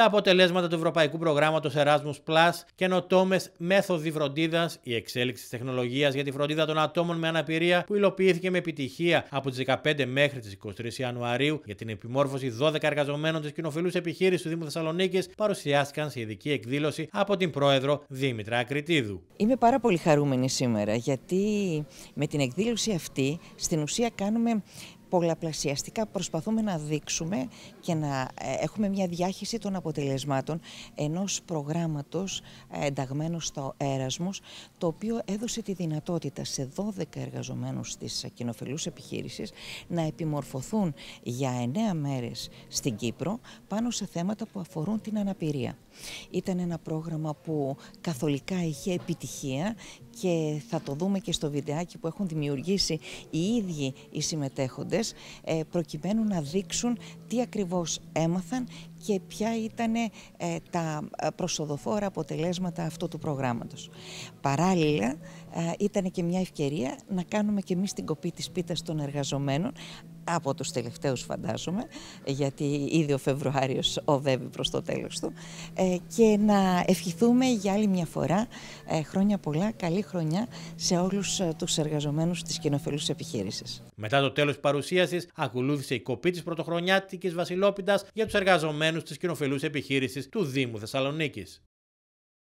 τα αποτελέσματα του Ευρωπαϊκού Προγράμματος Erasmus Plus, καινοτόμες μέθοδοι φροντίδας, η εξέλιξη της τεχνολογίας για τη φροντίδα των ατόμων με αναπηρία που υλοποιήθηκε με επιτυχία από τις 15 μέχρι τις 23 Ιανουαρίου για την επιμόρφωση 12 εργαζομένων της κοινοφιλούς επιχείρησης του Δήμου Θεσσαλονίκης, παρουσιάστηκαν σε ειδική εκδήλωση από την πρόεδρο Δήμητρα Ακριτίδου. Είμαι πάρα πολύ χαρούμενη σήμερα γιατί με την εκδήλωση αυτή στην ουσία κάνουμε πολλαπλασιαστικά προσπαθούμε να δείξουμε και να ε, έχουμε μια διάχυση των αποτελεσμάτων ενός προγράμματος ε, ενταγμένου στο Έρασμος, το οποίο έδωσε τη δυνατότητα σε 12 εργαζομένους της κοινοφελούς επιχείρησης να επιμορφωθούν για 9 μέρες στην Κύπρο πάνω σε θέματα που αφορούν την αναπηρία. Ήταν ένα πρόγραμμα που καθολικά είχε επιτυχία και θα το δούμε και στο βιντεάκι που έχουν δημιουργήσει οι ίδιοι οι συμμετέχοντες ε, προκειμένου να δείξουν τι ακριβώς έμαθαν και ποια ήταν ε, τα ε, προσοδοφόρα αποτελέσματα αυτού του προγράμματος. Παράλληλα ήταν και μια ευκαιρία να κάνουμε και εμείς την κοπή της πίτας των εργαζομένων από τους τελευταίους φαντάζομαι, γιατί ήδη ο Φεβρουάριος οδεύει προς το τέλος του, ε, και να ευχηθούμε για άλλη μια φορά ε, χρόνια πολλά, καλή χρονιά σε όλους ε, τους εργαζομένους της κοινοφελούς επιχείρησης. Μετά το τέλος της παρουσίασης, ακολούθησε η κοπή της πρωτοχρονιάτικης Βασιλόπιντας για τους εργαζομένους της κοινοφελούς επιχείρησης του Δήμου Θεσσαλονίκης.